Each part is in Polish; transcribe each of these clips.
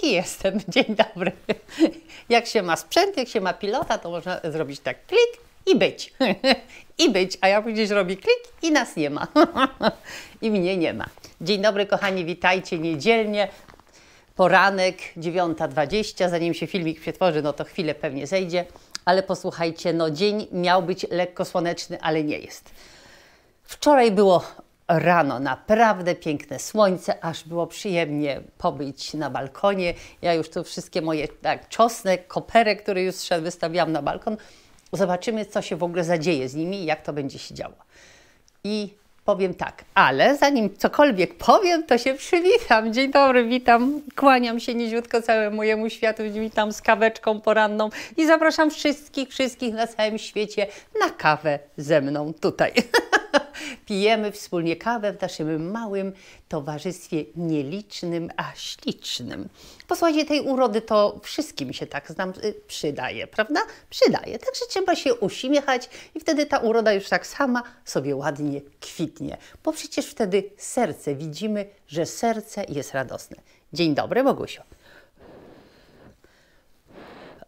Cieki jestem, dzień dobry. Jak się ma sprzęt, jak się ma pilota, to można zrobić tak klik i być. I być, a ja później robi klik i nas nie ma. I mnie nie ma. Dzień dobry kochani, witajcie niedzielnie. Poranek 9.20, zanim się filmik przetworzy, no to chwilę pewnie zejdzie. Ale posłuchajcie, no dzień miał być lekko słoneczny, ale nie jest. Wczoraj było rano naprawdę piękne słońce, aż było przyjemnie pobyć na balkonie. Ja już tu wszystkie moje tak, czosnek, koperę, które już wystawiałam na balkon. Zobaczymy, co się w ogóle zadzieje z nimi i jak to będzie się działo. I powiem tak, ale zanim cokolwiek powiem, to się przywitam. Dzień dobry, witam, kłaniam się niziutko całemu mojemu światu, witam z kaweczką poranną i zapraszam wszystkich, wszystkich na całym świecie na kawę ze mną tutaj. Pijemy wspólnie kawę w naszym małym towarzystwie nielicznym, a ślicznym. Posłuchajcie, tej urody to wszystkim się tak znam, y, przydaje, prawda? Przydaje. Także trzeba się uśmiechać i wtedy ta uroda już tak sama sobie ładnie kwitnie. Bo przecież wtedy serce, widzimy, że serce jest radosne. Dzień dobry, Bogusiu.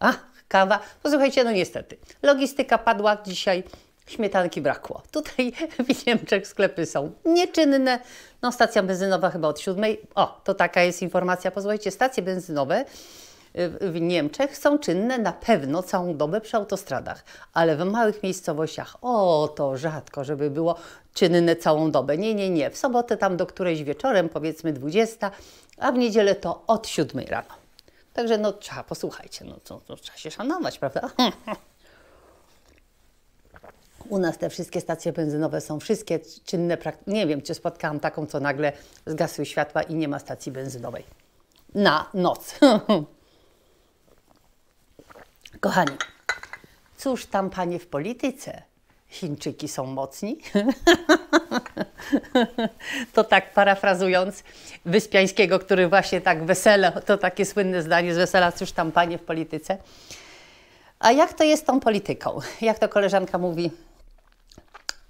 A, kawa. Posłuchajcie, no, no niestety, logistyka padła dzisiaj śmietanki brakło. Tutaj w Niemczech sklepy są nieczynne. No, stacja benzynowa chyba od siódmej. O, to taka jest informacja. Pozwólcie, stacje benzynowe y, w Niemczech są czynne na pewno całą dobę przy autostradach, ale w małych miejscowościach o to rzadko, żeby było czynne całą dobę. Nie, nie, nie. W sobotę tam do którejś wieczorem, powiedzmy 20, a w niedzielę to od 7 rano. Także no trzeba, posłuchajcie, no, to no trzeba się szanować, prawda? U nas te wszystkie stacje benzynowe są wszystkie czynne. Nie wiem, czy spotkałam taką, co nagle zgasły światła i nie ma stacji benzynowej. Na noc. Kochani, cóż tam panie w polityce? Chińczyki są mocni. to tak parafrazując Wyspiańskiego, który właśnie tak wesele, to takie słynne zdanie z wesela, cóż tam panie w polityce. A jak to jest z tą polityką? Jak to koleżanka mówi,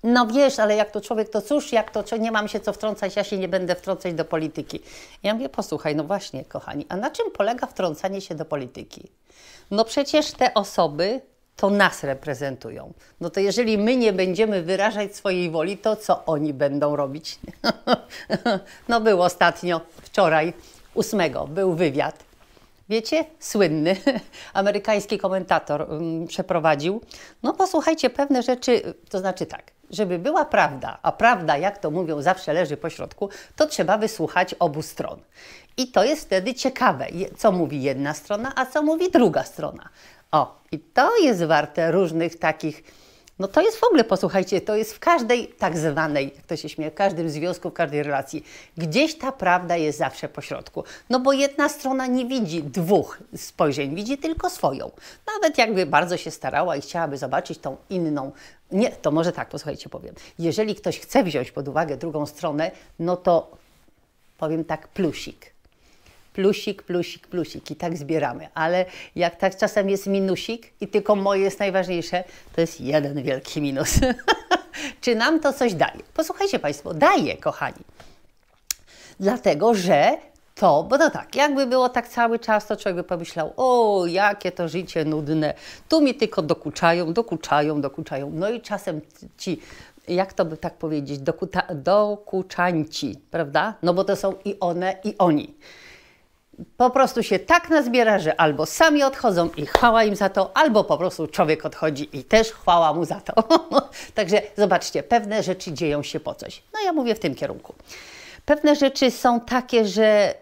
no wiesz, ale jak to człowiek, to cóż, jak to, nie mam się co wtrącać, ja się nie będę wtrącać do polityki. Ja mówię, posłuchaj, no właśnie, kochani, a na czym polega wtrącanie się do polityki? No przecież te osoby to nas reprezentują. No to jeżeli my nie będziemy wyrażać swojej woli, to co oni będą robić? no był ostatnio, wczoraj, ósmego, był wywiad Wiecie, słynny amerykański komentator mm, przeprowadził. No posłuchajcie, pewne rzeczy, to znaczy tak, żeby była prawda, a prawda, jak to mówią, zawsze leży po środku, to trzeba wysłuchać obu stron. I to jest wtedy ciekawe, co mówi jedna strona, a co mówi druga strona. O, i to jest warte różnych takich no to jest w ogóle, posłuchajcie, to jest w każdej tak zwanej, jak to się śmieje, w każdym związku, w każdej relacji. Gdzieś ta prawda jest zawsze pośrodku. No bo jedna strona nie widzi dwóch spojrzeń, widzi tylko swoją. Nawet jakby bardzo się starała i chciałaby zobaczyć tą inną nie, to może tak, posłuchajcie, powiem. Jeżeli ktoś chce wziąć pod uwagę drugą stronę, no to powiem tak, plusik plusik, plusik, plusik i tak zbieramy. Ale jak tak czasem jest minusik i tylko moje jest najważniejsze, to jest jeden wielki minus. Czy nam to coś daje? Posłuchajcie Państwo, daje, kochani. Dlatego, że to, bo no tak, jakby było tak cały czas, to człowiek by pomyślał, o, jakie to życie nudne, tu mi tylko dokuczają, dokuczają, dokuczają. No i czasem ci, jak to by tak powiedzieć, dokuta, dokuczanci, prawda? No bo to są i one, i oni po prostu się tak nazbiera, że albo sami odchodzą i chwała im za to, albo po prostu człowiek odchodzi i też chwała mu za to. Także zobaczcie, pewne rzeczy dzieją się po coś. No ja mówię w tym kierunku. Pewne rzeczy są takie, że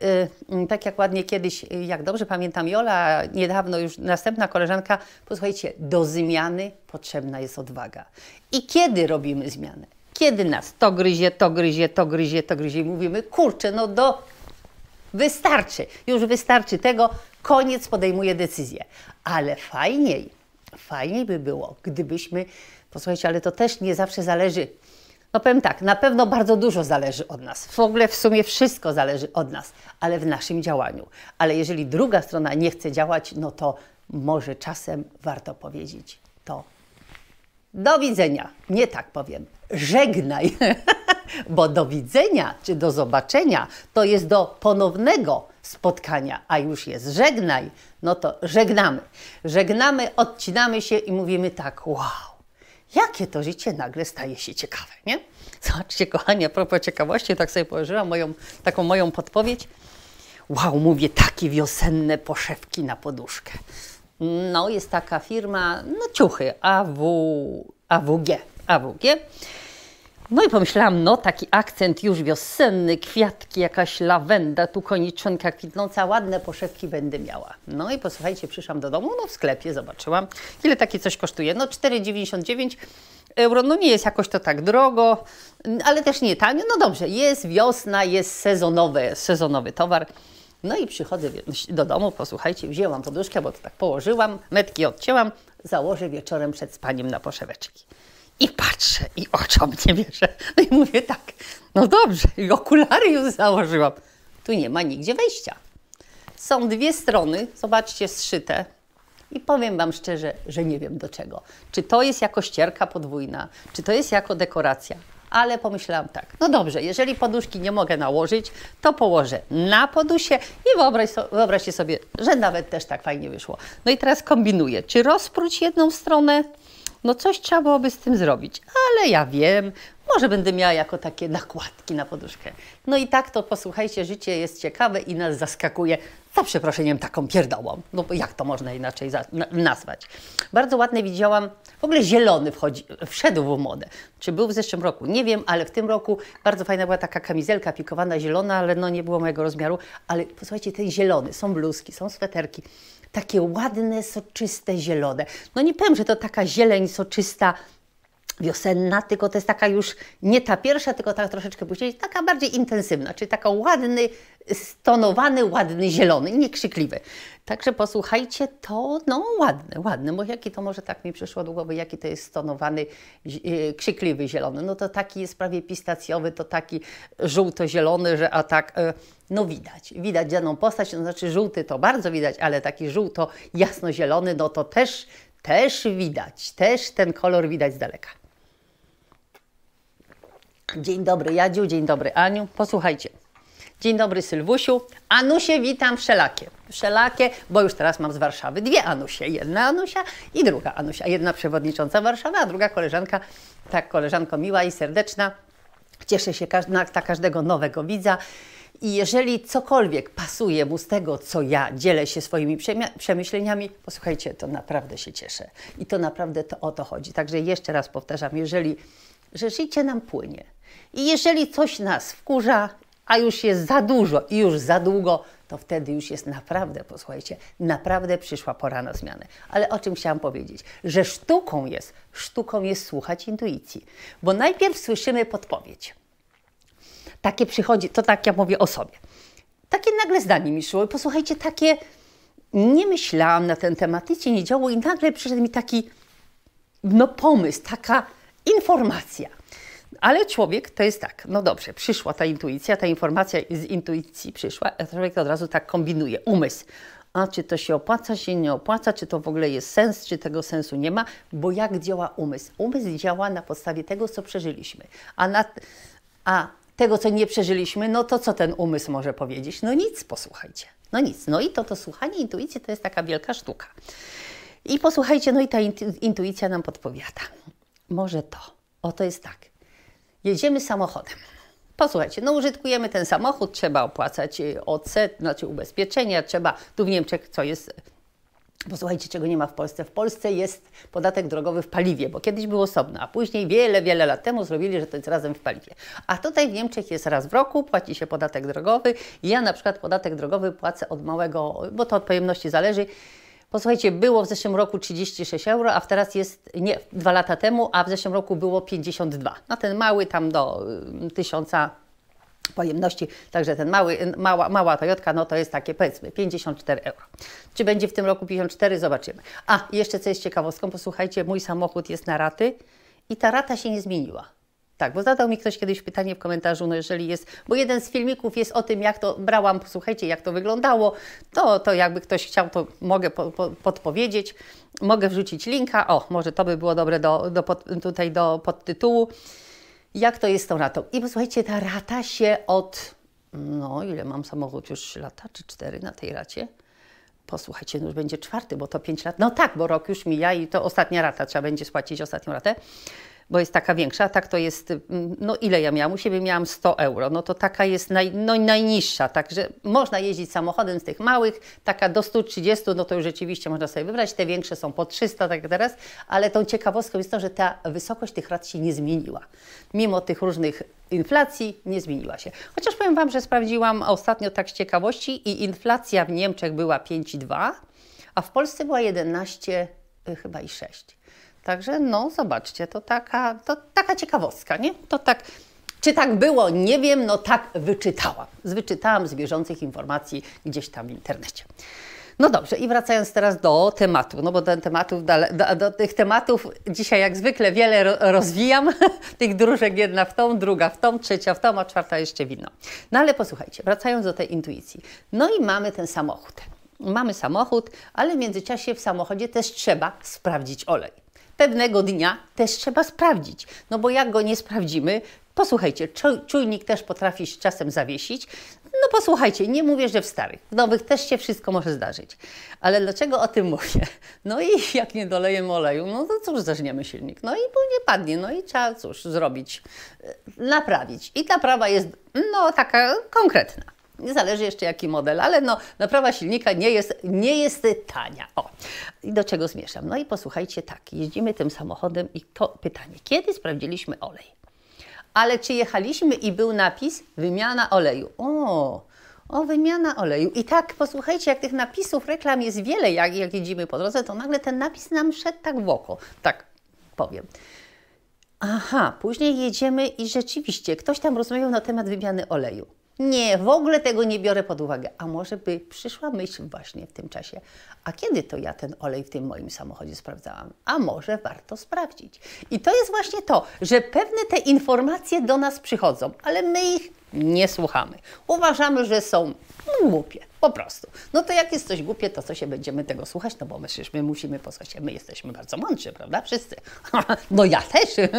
yy, tak jak ładnie kiedyś, y, jak dobrze pamiętam, Jola, niedawno już następna koleżanka, posłuchajcie, do zmiany potrzebna jest odwaga. I kiedy robimy zmianę? Kiedy nas to gryzie, to gryzie, to gryzie, to gryzie i mówimy, kurczę, no do Wystarczy, już wystarczy tego, koniec podejmuje decyzję. Ale fajniej, fajniej by było, gdybyśmy, posłuchajcie, ale to też nie zawsze zależy. No powiem tak, na pewno bardzo dużo zależy od nas. W ogóle w sumie wszystko zależy od nas, ale w naszym działaniu. Ale jeżeli druga strona nie chce działać, no to może czasem warto powiedzieć to. Do widzenia. Nie tak powiem. Żegnaj. bo do widzenia czy do zobaczenia to jest do ponownego spotkania, a już jest żegnaj, no to żegnamy. Żegnamy, odcinamy się i mówimy tak, wow, jakie to życie nagle staje się ciekawe, nie? Zobaczcie, kochani, a propos ciekawości, tak sobie położyłam moją, taką moją podpowiedź. Wow, mówię, takie wiosenne poszewki na poduszkę. No, jest taka firma, no ciuchy, AW, AWG, AWG. No i pomyślałam, no taki akcent już wiosenny, kwiatki, jakaś lawenda, tu koniczonka kwitnąca, ładne poszewki będę miała. No i posłuchajcie, przyszłam do domu, no w sklepie zobaczyłam, ile takie coś kosztuje. No 4,99 euro, no nie jest jakoś to tak drogo, ale też nie tanio. No dobrze, jest wiosna, jest sezonowy, sezonowy towar. No i przychodzę do domu, posłuchajcie, wzięłam poduszkę, bo to tak położyłam, metki odcięłam, założę wieczorem przed spaniem na poszeweczki. I patrzę i oczom nie wierzę. No i mówię tak, no dobrze, i okulary już założyłam. Tu nie ma nigdzie wejścia. Są dwie strony, zobaczcie, zszyte. I powiem Wam szczerze, że nie wiem do czego. Czy to jest jako ścierka podwójna, czy to jest jako dekoracja. Ale pomyślałam tak, no dobrze, jeżeli poduszki nie mogę nałożyć, to położę na podusie i wyobraź so, wyobraźcie sobie, że nawet też tak fajnie wyszło. No i teraz kombinuję, czy rozpróć jedną stronę, no coś trzeba byłoby z tym zrobić, ale ja wiem, może będę miała jako takie nakładki na poduszkę. No i tak to posłuchajcie, życie jest ciekawe i nas zaskakuje, za przeproszeniem, taką pierdołą. No jak to można inaczej na nazwać? Bardzo ładne widziałam, w ogóle zielony wchodzi, wszedł w modę. Czy był w zeszłym roku? Nie wiem, ale w tym roku bardzo fajna była taka kamizelka pikowana zielona, ale no nie było mojego rozmiaru. Ale posłuchajcie, ten zielony, są bluzki, są sweterki takie ładne, soczyste, zielone. No nie powiem, że to taka zieleń soczysta, wiosenna, tylko to jest taka już nie ta pierwsza, tylko taka troszeczkę później, taka bardziej intensywna, czyli taka ładny, stonowany, ładny zielony, niekrzykliwy. Także posłuchajcie, to no ładne, ładne, bo jaki to może tak mi przyszło do głowy, jaki to jest stonowany, y, krzykliwy zielony. No to taki jest prawie pistacjowy, to taki żółto-zielony, że a tak... Y, no widać, widać daną postać, no to znaczy żółty to bardzo widać, ale taki żółto jasno-zielony, no to też też widać, też ten kolor widać z daleka. Dzień dobry Jadziu, dzień dobry Aniu. Posłuchajcie. Dzień dobry Sylwusiu. Anusie witam wszelakie. Wszelakie, bo już teraz mam z Warszawy dwie Anusie. Jedna Anusia i druga Anusia. Jedna przewodnicząca Warszawy, a druga koleżanka, tak koleżanko miła i serdeczna. Cieszę się na, każdego nowego widza. I jeżeli cokolwiek pasuje mu z tego, co ja dzielę się swoimi przemyśleniami, posłuchajcie, to naprawdę się cieszę. I to naprawdę to o to chodzi. Także jeszcze raz powtarzam, jeżeli że życie nam płynie, i jeżeli coś nas wkurza, a już jest za dużo i już za długo, to wtedy już jest naprawdę, posłuchajcie, naprawdę przyszła pora na zmianę. Ale o czym chciałam powiedzieć? Że sztuką jest, sztuką jest słuchać intuicji, bo najpierw słyszymy podpowiedź. Takie przychodzi, to tak ja mówię o sobie. Takie nagle zdanie mi szło posłuchajcie, takie nie myślałam na ten temat, nic się nie działo i nagle przyszedł mi taki no pomysł, taka informacja. Ale człowiek to jest tak, no dobrze, przyszła ta intuicja, ta informacja z intuicji przyszła, a człowiek od razu tak kombinuje, umysł. A czy to się opłaca, się nie opłaca, czy to w ogóle jest sens, czy tego sensu nie ma, bo jak działa umysł? Umysł działa na podstawie tego, co przeżyliśmy, a, na, a tego, co nie przeżyliśmy, no to co ten umysł może powiedzieć? No nic, posłuchajcie. No nic. No i to, to słuchanie intuicji to jest taka wielka sztuka. I posłuchajcie, no i ta intuicja nam podpowiada. Może to. Oto jest tak jedziemy samochodem. Posłuchajcie, no użytkujemy ten samochód, trzeba opłacać y, odset, znaczy ubezpieczenia, trzeba, tu w Niemczech, co jest Posłuchajcie, czego nie ma w Polsce. W Polsce jest podatek drogowy w paliwie, bo kiedyś był osobno, a później wiele, wiele lat temu zrobili, że to jest razem w paliwie. A tutaj w Niemczech jest raz w roku, płaci się podatek drogowy. Ja na przykład podatek drogowy płacę od małego, bo to od pojemności zależy, Posłuchajcie, było w zeszłym roku 36 euro, a teraz jest, nie, dwa lata temu, a w zeszłym roku było 52. No ten mały tam do y, tysiąca pojemności, także ten mały, y, mała, mała Toyotka, no to jest takie powiedzmy 54 euro. Czy będzie w tym roku 54? Zobaczymy. A, jeszcze co jest ciekawostką, posłuchajcie, mój samochód jest na raty i ta rata się nie zmieniła. Tak, bo zadał mi ktoś kiedyś pytanie w komentarzu, no jeżeli jest, bo jeden z filmików jest o tym, jak to brałam, słuchajcie, jak to wyglądało, to, to jakby ktoś chciał, to mogę po, po, podpowiedzieć, mogę wrzucić linka, o, może to by było dobre do, do pod, tutaj do podtytułu, jak to jest z tą ratą. I posłuchajcie, ta rata się od, no ile mam samochód, już lata czy cztery na tej racie? posłuchajcie, no już będzie czwarty, bo to pięć lat. No tak, bo rok już mija i to ostatnia rata, trzeba będzie spłacić ostatnią ratę bo jest taka większa, tak to jest, mm, no ile ja miałam? U siebie miałam 100 euro, no to taka jest naj, no najniższa, także można jeździć samochodem z tych małych, taka do 130, no to już rzeczywiście można sobie wybrać, te większe są po 300, tak jak teraz, ale tą ciekawostką jest to, że ta wysokość tych rat się nie zmieniła. Mimo tych różnych inflacji nie zmieniła się. Chociaż powiem Wam, że sprawdziłam ostatnio tak z ciekawości i inflacja w Niemczech była 5,2, a w Polsce była 11 e, chyba i 6. Także no zobaczcie, to taka, to taka ciekawostka, nie? To tak, czy tak było, nie wiem, no tak wyczytałam. Wyczytałam z bieżących informacji gdzieś tam w internecie. No dobrze, i wracając teraz do tematu, no bo do, tematów, do, do, tych tematów dzisiaj jak zwykle wiele rozwijam, tych dróżek jedna w tą, druga w tą, trzecia w tą, a czwarta jeszcze w inną. No ale posłuchajcie, wracając do tej intuicji. No i mamy ten samochód. Mamy samochód, ale w międzyczasie w samochodzie też trzeba sprawdzić olej pewnego dnia też trzeba sprawdzić. No bo jak go nie sprawdzimy, posłuchajcie, czujnik też potrafi się czasem zawiesić. No posłuchajcie, nie mówię, że w starych, w nowych też się wszystko może zdarzyć. Ale dlaczego o tym mówię? No i jak nie dolejemy oleju, no to cóż, zażniemy silnik. No i nie padnie, no i trzeba cóż zrobić, y, naprawić. I ta prawa jest no taka konkretna. Nie zależy jeszcze jaki model, ale no, naprawa silnika nie jest, nie jest tania. O, i do czego zmieszam? No i posłuchajcie tak, jeździmy tym samochodem i to pytanie, kiedy sprawdziliśmy olej? Ale czy jechaliśmy i był napis wymiana oleju? O, o wymiana oleju. I tak, posłuchajcie, jak tych napisów reklam jest wiele, jak, jak jedziemy po drodze, to nagle ten napis nam szedł tak w oko, tak powiem. Aha, później jedziemy i rzeczywiście ktoś tam rozmawiał na temat wymiany oleju. Nie, w ogóle tego nie biorę pod uwagę. A może by przyszła myśl właśnie w tym czasie, a kiedy to ja ten olej w tym moim samochodzie sprawdzałam? A może warto sprawdzić? I to jest właśnie to, że pewne te informacje do nas przychodzą, ale my ich nie słuchamy. Uważamy, że są no, głupie, po prostu. No to jak jest coś głupie, to co się będziemy tego słuchać? No bo my przecież my musimy posłuchać, my jesteśmy bardzo mądrzy, prawda? Wszyscy. no ja też.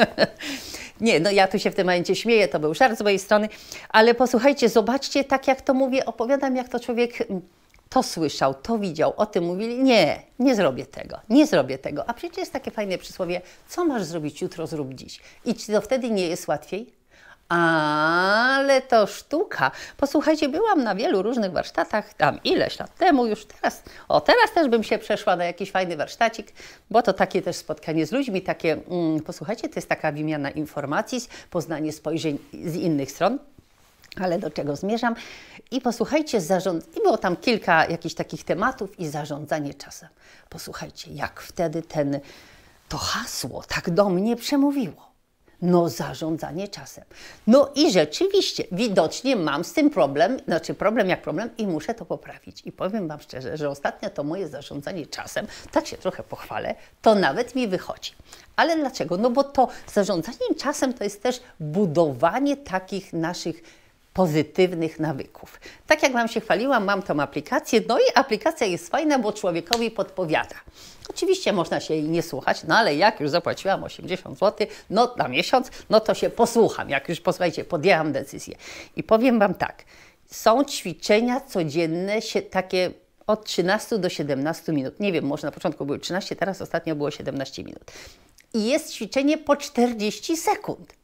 nie, no ja tu się w tym momencie śmieję, to był żart z mojej strony, ale posłuchajcie, zobaczcie, tak jak to mówię, opowiadam, jak to człowiek mm, to słyszał, to widział, o tym mówili. Nie, nie zrobię tego, nie zrobię tego. A przecież jest takie fajne przysłowie, co masz zrobić jutro, zrób dziś. I czy to wtedy nie jest łatwiej? Ale to sztuka. Posłuchajcie, byłam na wielu różnych warsztatach, tam ileś lat temu już teraz. O, teraz też bym się przeszła na jakiś fajny warsztacik, bo to takie też spotkanie z ludźmi, takie, mm, posłuchajcie, to jest taka wymiana informacji, poznanie spojrzeń z innych stron. Ale do czego zmierzam? I posłuchajcie, zarząd... i było tam kilka jakichś takich tematów i zarządzanie czasem. Posłuchajcie, jak wtedy ten, to hasło tak do mnie przemówiło no, zarządzanie czasem. No i rzeczywiście, widocznie mam z tym problem, znaczy problem jak problem i muszę to poprawić. I powiem Wam szczerze, że ostatnio to moje zarządzanie czasem, tak się trochę pochwalę, to nawet mi wychodzi. Ale dlaczego? No bo to zarządzanie czasem to jest też budowanie takich naszych pozytywnych nawyków. Tak jak Wam się chwaliłam, mam tą aplikację, no i aplikacja jest fajna, bo człowiekowi podpowiada. Oczywiście można się jej nie słuchać, no ale jak już zapłaciłam 80 zł no, na miesiąc, no to się posłucham, jak już posłuchajcie, podjęłam decyzję. I powiem Wam tak, są ćwiczenia codzienne, się, takie od 13 do 17 minut. Nie wiem, może na początku były 13, teraz ostatnio było 17 minut. I jest ćwiczenie po 40 sekund.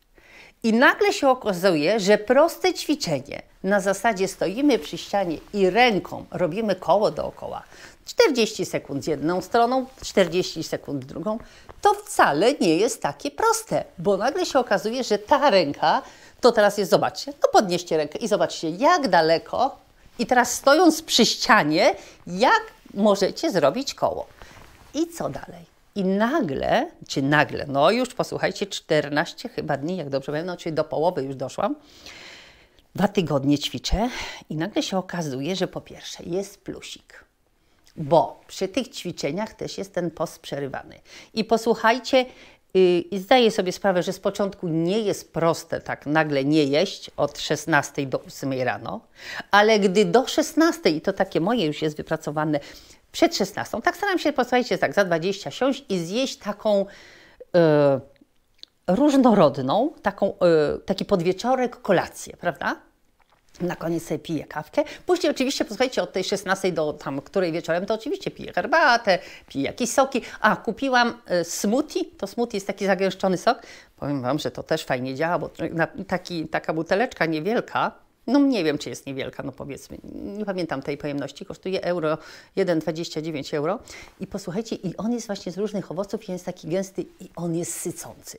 I nagle się okazuje, że proste ćwiczenie na zasadzie stoimy przy ścianie i ręką robimy koło dookoła, 40 sekund z jedną stroną, 40 sekund z drugą, to wcale nie jest takie proste, bo nagle się okazuje, że ta ręka, to teraz jest, zobaczcie, no podnieście rękę i zobaczcie, jak daleko, i teraz stojąc przy ścianie, jak możecie zrobić koło. I co dalej? I nagle, czy nagle, no już posłuchajcie, 14 chyba dni, jak dobrze pamiętam, no, czyli do połowy już doszłam. Dwa tygodnie ćwiczę i nagle się okazuje, że po pierwsze jest plusik, bo przy tych ćwiczeniach też jest ten post przerywany. I posłuchajcie, Y, I zdaję sobie sprawę, że z początku nie jest proste tak nagle nie jeść od 16 do 8 rano, ale gdy do 16, i to takie moje już jest wypracowane, przed 16, tak staram się, posłuchajcie, tak za 20 siąść i zjeść taką y, różnorodną, taką, y, taki podwieczorek, kolację, prawda? Na koniec sobie piję kawkę. Później oczywiście, posłuchajcie, od tej 16 do tam której wieczorem, to oczywiście piję herbatę, piję jakieś soki. A, kupiłam y, smoothie. To smoothie jest taki zagęszczony sok. Powiem Wam, że to też fajnie działa, bo taki, taka buteleczka niewielka, no nie wiem, czy jest niewielka, no powiedzmy, nie pamiętam tej pojemności, kosztuje euro, 1,29 euro. I posłuchajcie, i on jest właśnie z różnych owoców, jest taki gęsty i on jest sycący.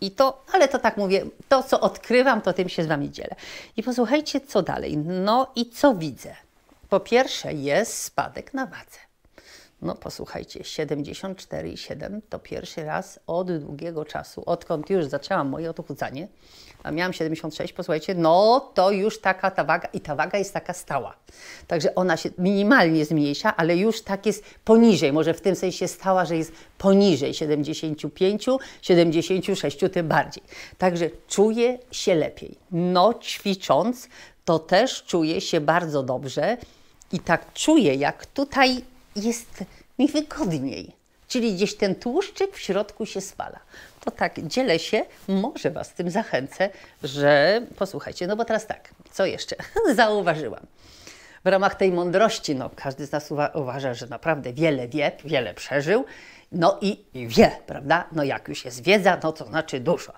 I to, ale to tak mówię, to co odkrywam, to tym się z Wami dzielę. I posłuchajcie, co dalej. No i co widzę? Po pierwsze jest spadek na wadze. No posłuchajcie, 74,7 to pierwszy raz od długiego czasu, odkąd już zaczęłam moje odchudzanie, a miałam 76, posłuchajcie, no to już taka ta waga i ta waga jest taka stała. Także ona się minimalnie zmniejsza, ale już tak jest poniżej, może w tym sensie stała, że jest poniżej 75, 76 tym bardziej. Także czuję się lepiej. No ćwicząc, to też czuję się bardzo dobrze i tak czuję, jak tutaj jest mi wygodniej. Czyli gdzieś ten tłuszczyk w środku się spala. To tak, dzielę się, może Was tym zachęcę, że posłuchajcie. No bo teraz tak, co jeszcze? Zauważyłam. W ramach tej mądrości, no każdy z nas uważa, że naprawdę wiele wie, wiele przeżył, no i wie, prawda? No jak już jest wiedza, no to znaczy dużo.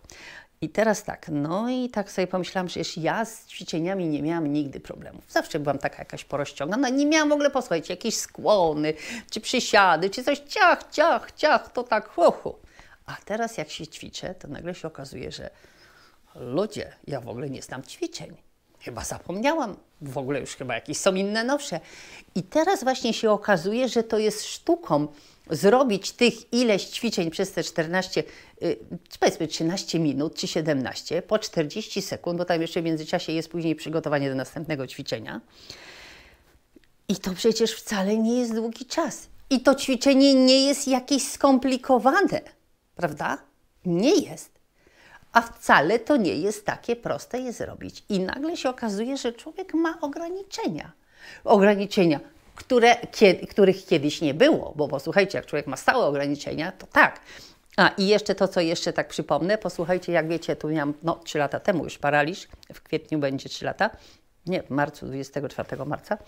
I teraz tak, no i tak sobie pomyślałam, że ja z ćwiczeniami nie miałam nigdy problemów. Zawsze byłam taka jakaś porozciągana, nie miałam w ogóle, posłuchajcie, jakieś skłony, czy przysiady, czy coś, ciach, ciach, ciach, to tak, chłochu. A teraz jak się ćwiczę, to nagle się okazuje, że ludzie, ja w ogóle nie znam ćwiczeń chyba zapomniałam, w ogóle już chyba jakieś są inne nowsze. I teraz właśnie się okazuje, że to jest sztuką zrobić tych ileś ćwiczeń przez te 14, y, powiedzmy 13 minut czy 17, po 40 sekund, bo tam jeszcze w międzyczasie jest później przygotowanie do następnego ćwiczenia. I to przecież wcale nie jest długi czas. I to ćwiczenie nie jest jakieś skomplikowane, prawda? Nie jest a wcale to nie jest takie proste je zrobić. I nagle się okazuje, że człowiek ma ograniczenia. Ograniczenia, które, kiedy, których kiedyś nie było, bo posłuchajcie, jak człowiek ma stałe ograniczenia, to tak. A i jeszcze to, co jeszcze tak przypomnę, posłuchajcie, jak wiecie, tu miałam no, 3 lata temu już paraliż, w kwietniu będzie 3 lata, nie, w marcu, 24 marca.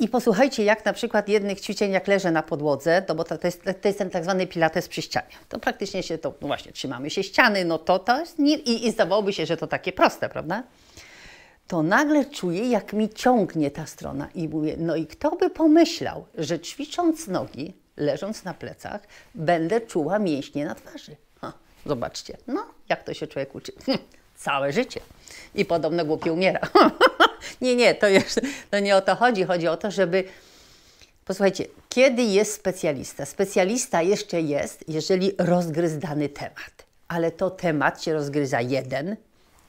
I posłuchajcie, jak na przykład jednych ćwiczeń, jak leżę na podłodze, no bo to, to, jest, to jest ten tak zwany pilates przy ścianie. To praktycznie się to, no właśnie, trzymamy się ściany, no to to jest, nie, i, i zdawałoby się, że to takie proste, prawda? To nagle czuję, jak mi ciągnie ta strona i mówię, no i kto by pomyślał, że ćwicząc nogi, leżąc na plecach, będę czuła mięśnie na twarzy. Ha, zobaczcie, no jak to się człowiek uczy. Całe życie. I podobno głupi umiera. nie, nie, to, to nie o to chodzi. Chodzi o to, żeby. Posłuchajcie, kiedy jest specjalista? Specjalista jeszcze jest, jeżeli rozgryz dany temat, ale to temat się rozgryza jeden,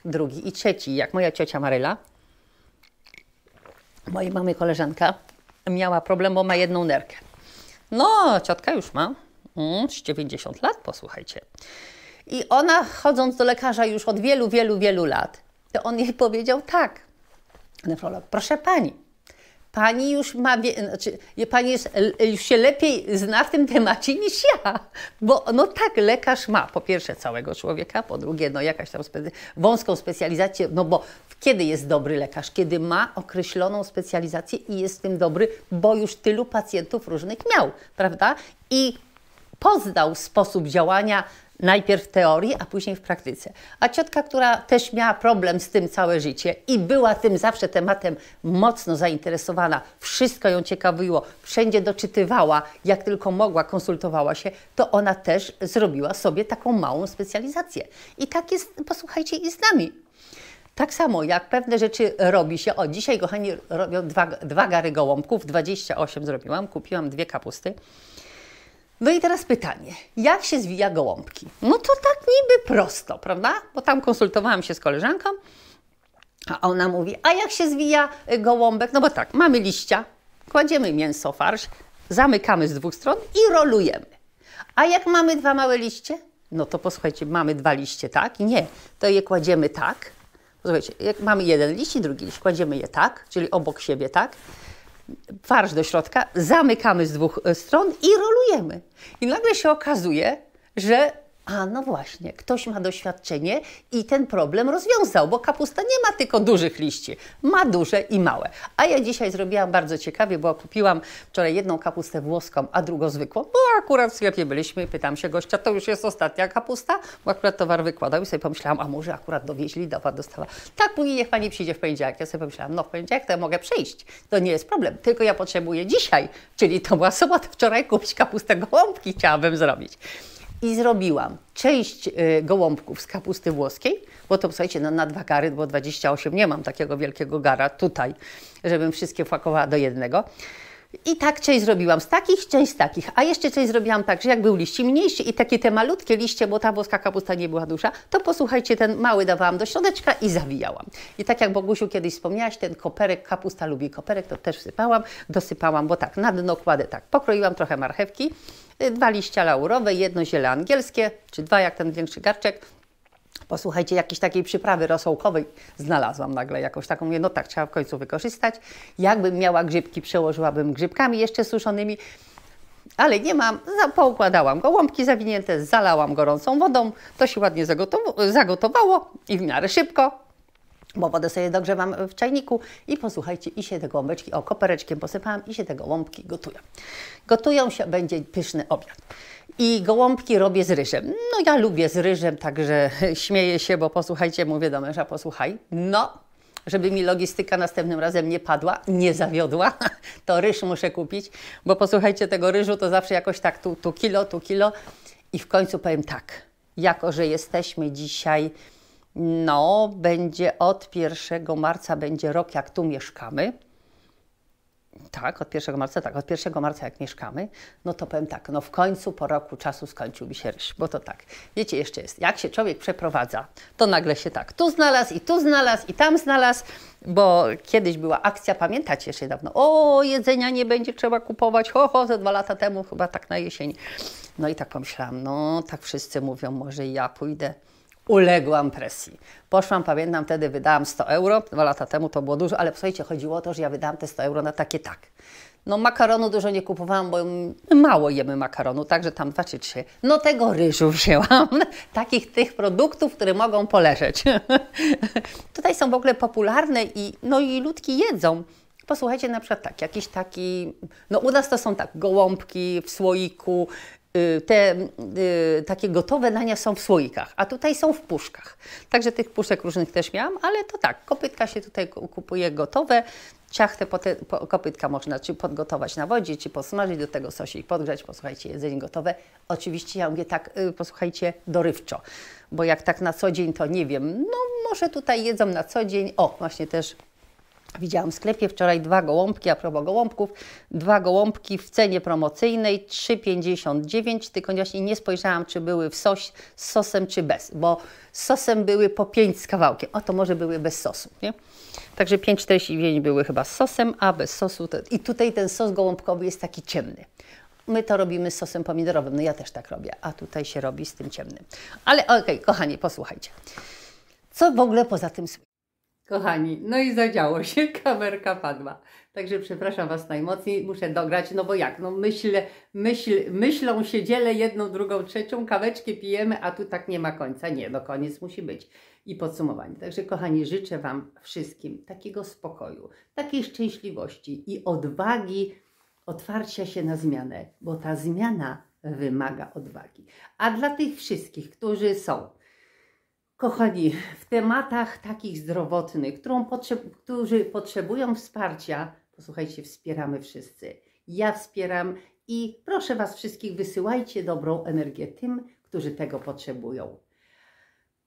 drugi i trzeci. Jak moja ciocia Maryla, mojej mamy koleżanka, miała problem, bo ma jedną nerkę. No, ciotka już ma 90 mm, lat, posłuchajcie. I ona chodząc do lekarza już od wielu, wielu, wielu lat, to on jej powiedział tak, Nefrolog. Proszę pani, pani już ma, znaczy, pani jest, już się lepiej zna w tym temacie niż ja, bo no tak, lekarz ma po pierwsze całego człowieka, po drugie no jakaś tam specy wąską specjalizację, no bo kiedy jest dobry lekarz? Kiedy ma określoną specjalizację i jest w tym dobry, bo już tylu pacjentów różnych miał, prawda? I poznał sposób działania najpierw w teorii, a później w praktyce. A ciotka, która też miała problem z tym całe życie i była tym zawsze tematem mocno zainteresowana, wszystko ją ciekawiło, wszędzie doczytywała, jak tylko mogła, konsultowała się, to ona też zrobiła sobie taką małą specjalizację. I tak jest, posłuchajcie, i z nami. Tak samo jak pewne rzeczy robi się, o dzisiaj kochani robią dwa, dwa gary gołąbków, 28 zrobiłam, kupiłam dwie kapusty. No i teraz pytanie, jak się zwija gołąbki? No to tak niby prosto, prawda? Bo tam konsultowałam się z koleżanką, a ona mówi, a jak się zwija gołąbek? No bo tak, mamy liścia, kładziemy mięso, farsz, zamykamy z dwóch stron i rolujemy. A jak mamy dwa małe liście? No to posłuchajcie, mamy dwa liście tak? Nie, to je kładziemy tak. Posłuchajcie, jak mamy jeden liść i drugi liść, kładziemy je tak, czyli obok siebie tak farsz do środka, zamykamy z dwóch e, stron i rolujemy. I nagle się okazuje, że a no właśnie, ktoś ma doświadczenie i ten problem rozwiązał, bo kapusta nie ma tylko dużych liści, ma duże i małe. A ja dzisiaj zrobiłam bardzo ciekawie, bo kupiłam wczoraj jedną kapustę włoską, a drugą zwykłą, bo akurat w sklepie byliśmy, pytam się gościa, to już jest ostatnia kapusta, bo akurat towar wykładał i sobie pomyślałam, a może akurat dowieźli, dawa dostała. Tak, później niech pani przyjdzie w poniedziałek. Ja sobie pomyślałam, no w poniedziałek to ja mogę przyjść, to nie jest problem, tylko ja potrzebuję dzisiaj, czyli to była sobota, wczoraj kupić kapustę gołąbki chciałabym zrobić. I zrobiłam część y, gołąbków z kapusty włoskiej, bo to słuchajcie, no, na dwa gary, bo 28 nie mam takiego wielkiego gara tutaj, żebym wszystkie fakowała do jednego. I tak część zrobiłam z takich, część z takich. A jeszcze część zrobiłam tak, że jak był liści mniejsze i takie te malutkie liście, bo ta włoska kapusta nie była duża, to posłuchajcie, ten mały dawałam do środeczka i zawijałam. I tak jak Bogusiu kiedyś wspomniałaś, ten koperek, kapusta lubi koperek, to też wsypałam, dosypałam, bo tak, na dno kładę tak, pokroiłam trochę marchewki, y, dwa liścia laurowe, jedno ziele angielskie, czy dwa jak ten większy garczek, Posłuchajcie, jakiejś takiej przyprawy rosołkowej znalazłam nagle jakąś taką, no tak, trzeba w końcu wykorzystać. Jakbym miała grzybki, przełożyłabym grzybkami jeszcze suszonymi, ale nie mam, poukładałam go, łąbki zawinięte, zalałam gorącą wodą, to się ładnie zagotowało i w miarę szybko bo wodę sobie dogrzewam w czajniku i posłuchajcie, i się te gołąbeczki, o kopereczkiem posypałam i się te gołąbki gotują. Gotują się, będzie pyszny obiad. I gołąbki robię z ryżem. No ja lubię z ryżem, także śmieję się, bo posłuchajcie, mówię do męża, posłuchaj, no żeby mi logistyka następnym razem nie padła, nie zawiodła, to ryż muszę kupić, bo posłuchajcie, tego ryżu to zawsze jakoś tak tu, tu kilo, tu kilo i w końcu powiem tak, jako że jesteśmy dzisiaj no, będzie od 1 marca będzie rok, jak tu mieszkamy. Tak, od 1 marca, tak, od 1 marca jak mieszkamy, no to powiem tak, no w końcu po roku czasu skończył mi się ryż, bo to tak, wiecie, jeszcze jest, jak się człowiek przeprowadza, to nagle się tak, tu znalazł i tu znalazł i tam znalazł, bo kiedyś była akcja, pamiętacie jeszcze dawno, o, jedzenia nie będzie trzeba kupować, ho, ho, ze dwa lata temu, chyba tak na jesieni. No i tak pomyślałam, no tak wszyscy mówią, może ja pójdę uległam presji. Poszłam, pamiętam, wtedy wydałam 100 euro, dwa lata temu to było dużo, ale słuchajcie, chodziło o to, że ja wydałam te 100 euro na takie tak. No makaronu dużo nie kupowałam, bo mało jemy makaronu, także tam dwa czy trzy. No tego ryżu wzięłam, takich tych produktów, które mogą poleżeć. Tutaj są w ogóle popularne i no i ludki jedzą. Posłuchajcie na przykład tak, jakiś taki, no u nas to są tak, gołąbki w słoiku, Y, te y, takie gotowe dania są w słoikach, a tutaj są w puszkach. Także tych puszek różnych też miałam, ale to tak, kopytka się tutaj kupuje gotowe, ciach te kopytka można czy podgotować na wodzie, czy posmażyć do tego sosie i podgrzać, posłuchajcie, jedzenie gotowe. Oczywiście ja mówię tak, y, posłuchajcie, dorywczo, bo jak tak na co dzień, to nie wiem, no może tutaj jedzą na co dzień, o właśnie też Widziałam w sklepie wczoraj dwa gołąbki, a propos gołąbków, dwa gołąbki w cenie promocyjnej 3,59, tylko właśnie nie spojrzałam, czy były w sos, z sosem, czy bez, bo z sosem były po 5 z kawałkiem, a to może były bez sosu, nie? Także 5,49 były chyba z sosem, a bez sosu to... I tutaj ten sos gołąbkowy jest taki ciemny. My to robimy z sosem pomidorowym, no ja też tak robię, a tutaj się robi z tym ciemnym. Ale okej, okay, kochani, posłuchajcie. Co w ogóle poza tym słychać? Kochani, no i zadziało się, kamerka padła. Także przepraszam Was najmocniej, muszę dograć, no bo jak, no myśl, myśl, myślą się dzielę jedną, drugą, trzecią, kaweczkę pijemy, a tu tak nie ma końca. Nie, no koniec musi być. I podsumowanie. Także kochani, życzę Wam wszystkim takiego spokoju, takiej szczęśliwości i odwagi otwarcia się na zmianę, bo ta zmiana wymaga odwagi. A dla tych wszystkich, którzy są Kochani, w tematach takich zdrowotnych, którą którzy potrzebują wsparcia, posłuchajcie, wspieramy wszyscy. Ja wspieram i proszę Was wszystkich, wysyłajcie dobrą energię tym, którzy tego potrzebują.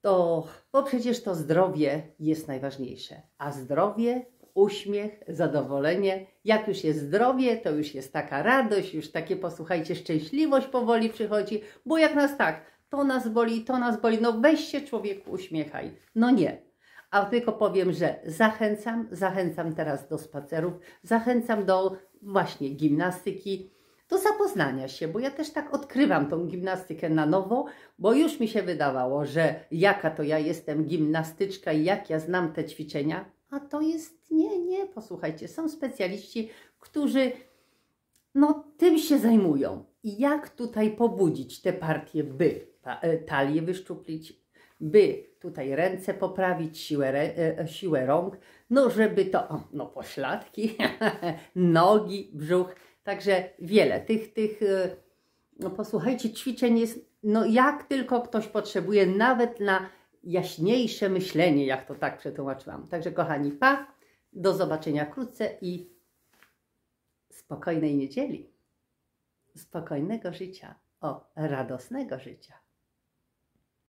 To, bo przecież to zdrowie jest najważniejsze, a zdrowie, uśmiech, zadowolenie. Jak już jest zdrowie, to już jest taka radość, już takie, posłuchajcie, szczęśliwość powoli przychodzi, bo jak nas tak to nas boli, to nas boli, no weź się człowieku uśmiechaj. No nie. A tylko powiem, że zachęcam, zachęcam teraz do spacerów, zachęcam do właśnie gimnastyki, do zapoznania się, bo ja też tak odkrywam tą gimnastykę na nowo, bo już mi się wydawało, że jaka to ja jestem gimnastyczka i jak ja znam te ćwiczenia, a to jest nie, nie, posłuchajcie, są specjaliści, którzy no tym się zajmują. I jak tutaj pobudzić te partie by? E, talię wyszczuplić, by tutaj ręce poprawić, siłę, e, e, siłę rąk, no żeby to, no pośladki, nogi, brzuch, także wiele tych, tych, no posłuchajcie, ćwiczeń jest, no jak tylko ktoś potrzebuje, nawet na jaśniejsze myślenie, jak to tak przetłumaczyłam. Także kochani, pa, do zobaczenia wkrótce i spokojnej niedzieli, spokojnego życia, o, radosnego życia.